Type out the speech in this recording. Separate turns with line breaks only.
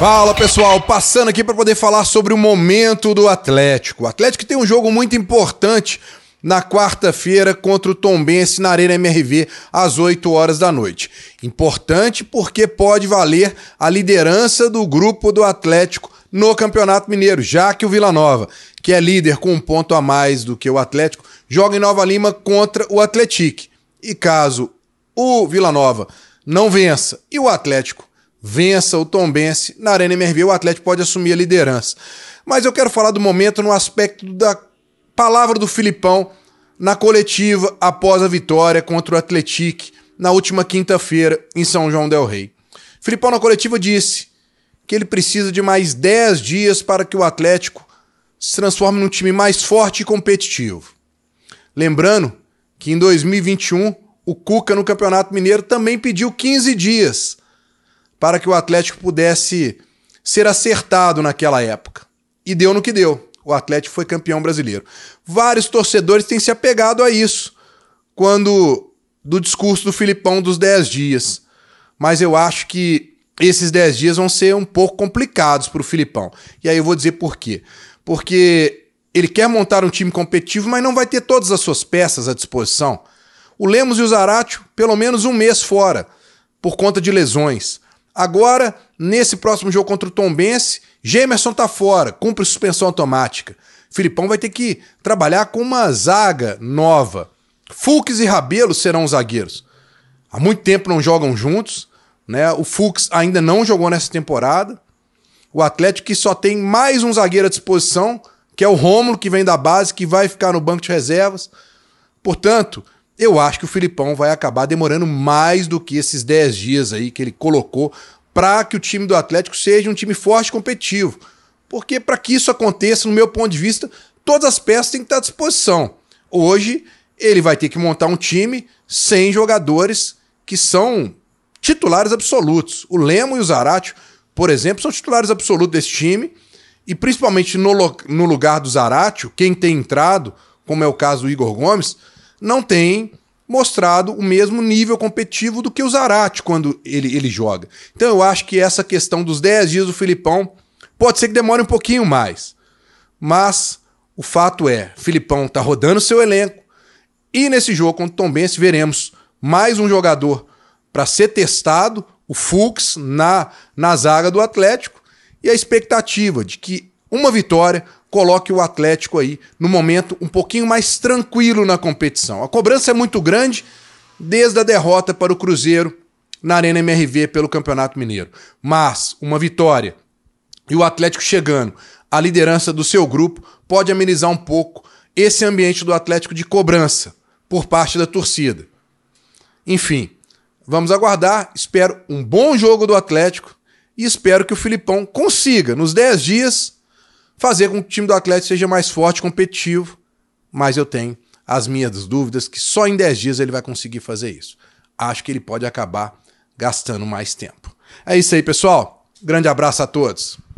Fala pessoal, passando aqui para poder falar sobre o momento do Atlético. O Atlético tem um jogo muito importante na quarta-feira contra o Tombense na Arena MRV às 8 horas da noite. Importante porque pode valer a liderança do grupo do Atlético no Campeonato Mineiro, já que o Vila Nova, que é líder com um ponto a mais do que o Atlético, joga em Nova Lima contra o Atlético. E caso o Vila Nova não vença e o Atlético vença o Tombense na Arena MRV, o Atlético pode assumir a liderança. Mas eu quero falar do momento no aspecto da palavra do Filipão na coletiva após a vitória contra o Atlético na última quinta-feira em São João del Rei. Filipão na coletiva disse que ele precisa de mais 10 dias para que o Atlético se transforme num time mais forte e competitivo. Lembrando que em 2021 o Cuca no Campeonato Mineiro também pediu 15 dias para que o Atlético pudesse ser acertado naquela época. E deu no que deu. O Atlético foi campeão brasileiro. Vários torcedores têm se apegado a isso quando do discurso do Filipão dos 10 dias. Mas eu acho que esses 10 dias vão ser um pouco complicados para o Filipão. E aí eu vou dizer por quê. Porque ele quer montar um time competitivo, mas não vai ter todas as suas peças à disposição. O Lemos e o Zaratio, pelo menos um mês fora, por conta de lesões. Agora, nesse próximo jogo contra o Tombense, Gemerson tá fora, cumpre suspensão automática. Filipão vai ter que trabalhar com uma zaga nova. Fux e Rabelo serão os zagueiros. Há muito tempo não jogam juntos, né? O Fux ainda não jogou nessa temporada. O Atlético que só tem mais um zagueiro à disposição, que é o Rômulo, que vem da base, que vai ficar no banco de reservas. Portanto, eu acho que o Filipão vai acabar demorando mais do que esses 10 dias aí que ele colocou para que o time do Atlético seja um time forte e competitivo. Porque para que isso aconteça, no meu ponto de vista, todas as peças têm que estar à disposição. Hoje, ele vai ter que montar um time sem jogadores que são titulares absolutos. O Lemo e o Zaratio, por exemplo, são titulares absolutos desse time. E principalmente no, no lugar do Zaratio, quem tem entrado, como é o caso do Igor Gomes, não tem mostrado o mesmo nível competitivo do que o Zarate quando ele, ele joga. Então eu acho que essa questão dos 10 dias do Filipão pode ser que demore um pouquinho mais. Mas o fato é, Filipão está rodando seu elenco e nesse jogo contra o Tombense veremos mais um jogador para ser testado, o Fux na na zaga do Atlético e a expectativa de que uma vitória coloque o Atlético aí no momento um pouquinho mais tranquilo na competição. A cobrança é muito grande desde a derrota para o Cruzeiro na Arena MRV pelo Campeonato Mineiro. Mas uma vitória e o Atlético chegando à liderança do seu grupo pode amenizar um pouco esse ambiente do Atlético de cobrança por parte da torcida. Enfim, vamos aguardar. Espero um bom jogo do Atlético e espero que o Filipão consiga, nos 10 dias, fazer com que o time do Atlético seja mais forte, competitivo, mas eu tenho as minhas dúvidas que só em 10 dias ele vai conseguir fazer isso. Acho que ele pode acabar gastando mais tempo. É isso aí, pessoal. Grande abraço a todos.